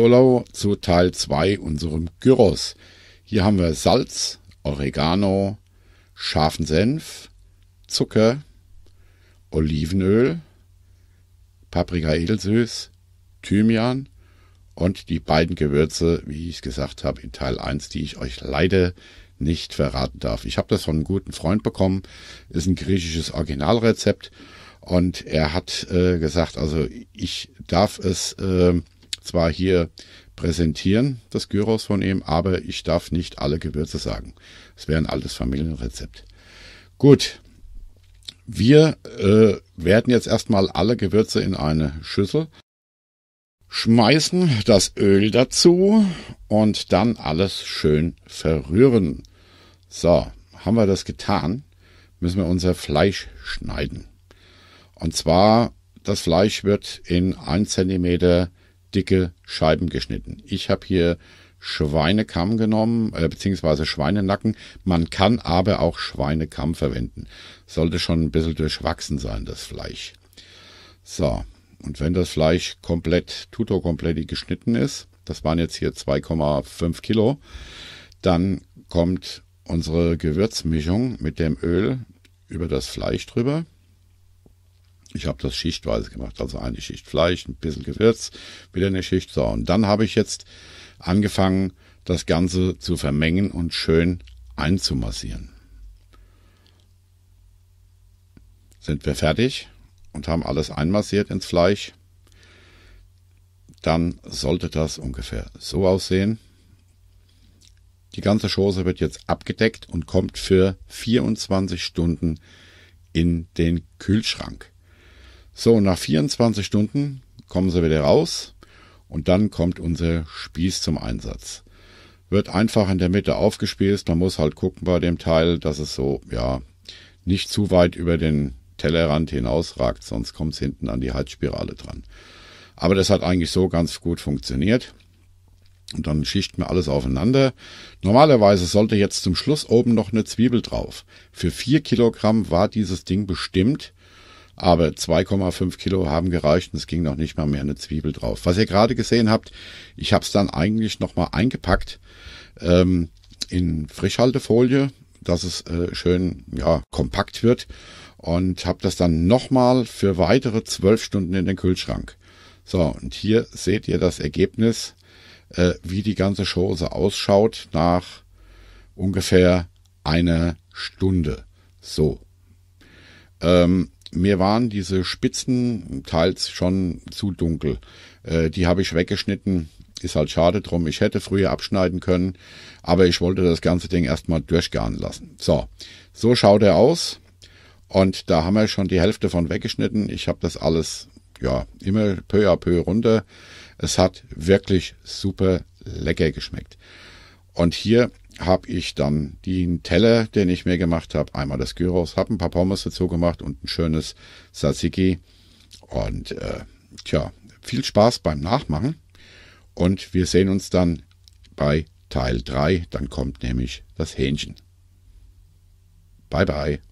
Sollau zu Teil 2 unserem Gyros. Hier haben wir Salz, Oregano, scharfen Senf, Zucker, Olivenöl, Paprika edelsüß, Thymian und die beiden Gewürze, wie ich gesagt habe, in Teil 1, die ich euch leider nicht verraten darf. Ich habe das von einem guten Freund bekommen, ist ein griechisches Originalrezept und er hat äh, gesagt, also ich darf es äh, zwar hier präsentieren, das Gyros von ihm, aber ich darf nicht alle Gewürze sagen. Es wäre ein altes Familienrezept. Gut, wir äh, werden jetzt erstmal alle Gewürze in eine Schüssel schmeißen, das Öl dazu und dann alles schön verrühren. So, haben wir das getan, müssen wir unser Fleisch schneiden. Und zwar, das Fleisch wird in 1 Zentimeter dicke Scheiben geschnitten. Ich habe hier Schweinekamm genommen, äh, beziehungsweise Schweinenacken. Man kann aber auch Schweinekamm verwenden. Sollte schon ein bisschen durchwachsen sein, das Fleisch. So, und wenn das Fleisch komplett, tuto komplett geschnitten ist, das waren jetzt hier 2,5 Kilo, dann kommt unsere Gewürzmischung mit dem Öl über das Fleisch drüber. Ich habe das schichtweise gemacht, also eine Schicht Fleisch, ein bisschen Gewürz, wieder eine Schicht So, Und dann habe ich jetzt angefangen, das Ganze zu vermengen und schön einzumassieren. Sind wir fertig und haben alles einmassiert ins Fleisch, dann sollte das ungefähr so aussehen. Die ganze Chose wird jetzt abgedeckt und kommt für 24 Stunden in den Kühlschrank. So, nach 24 Stunden kommen sie wieder raus und dann kommt unser Spieß zum Einsatz. Wird einfach in der Mitte aufgespießt. Man muss halt gucken bei dem Teil, dass es so, ja, nicht zu weit über den Tellerrand hinausragt, sonst kommt es hinten an die Heizspirale dran. Aber das hat eigentlich so ganz gut funktioniert. Und dann schicht mir alles aufeinander. Normalerweise sollte jetzt zum Schluss oben noch eine Zwiebel drauf. Für 4 Kilogramm war dieses Ding bestimmt. Aber 2,5 Kilo haben gereicht und es ging noch nicht mal mehr eine Zwiebel drauf. Was ihr gerade gesehen habt, ich habe es dann eigentlich nochmal eingepackt ähm, in Frischhaltefolie, dass es äh, schön ja, kompakt wird und habe das dann nochmal für weitere 12 Stunden in den Kühlschrank. So, und hier seht ihr das Ergebnis, äh, wie die ganze Chose ausschaut nach ungefähr einer Stunde. So. Ähm, mir waren diese Spitzen teils schon zu dunkel. Äh, die habe ich weggeschnitten. Ist halt schade drum. Ich hätte früher abschneiden können, aber ich wollte das ganze Ding erstmal durchgaren lassen. So, so schaut er aus. Und da haben wir schon die Hälfte von weggeschnitten. Ich habe das alles ja immer peu à peu runter. Es hat wirklich super lecker geschmeckt. Und hier habe ich dann den Teller, den ich mir gemacht habe, einmal das Gyros, habe ein paar Pommes dazu gemacht und ein schönes Tzatziki. Und äh, tja, viel Spaß beim Nachmachen. Und wir sehen uns dann bei Teil 3. Dann kommt nämlich das Hähnchen. Bye bye.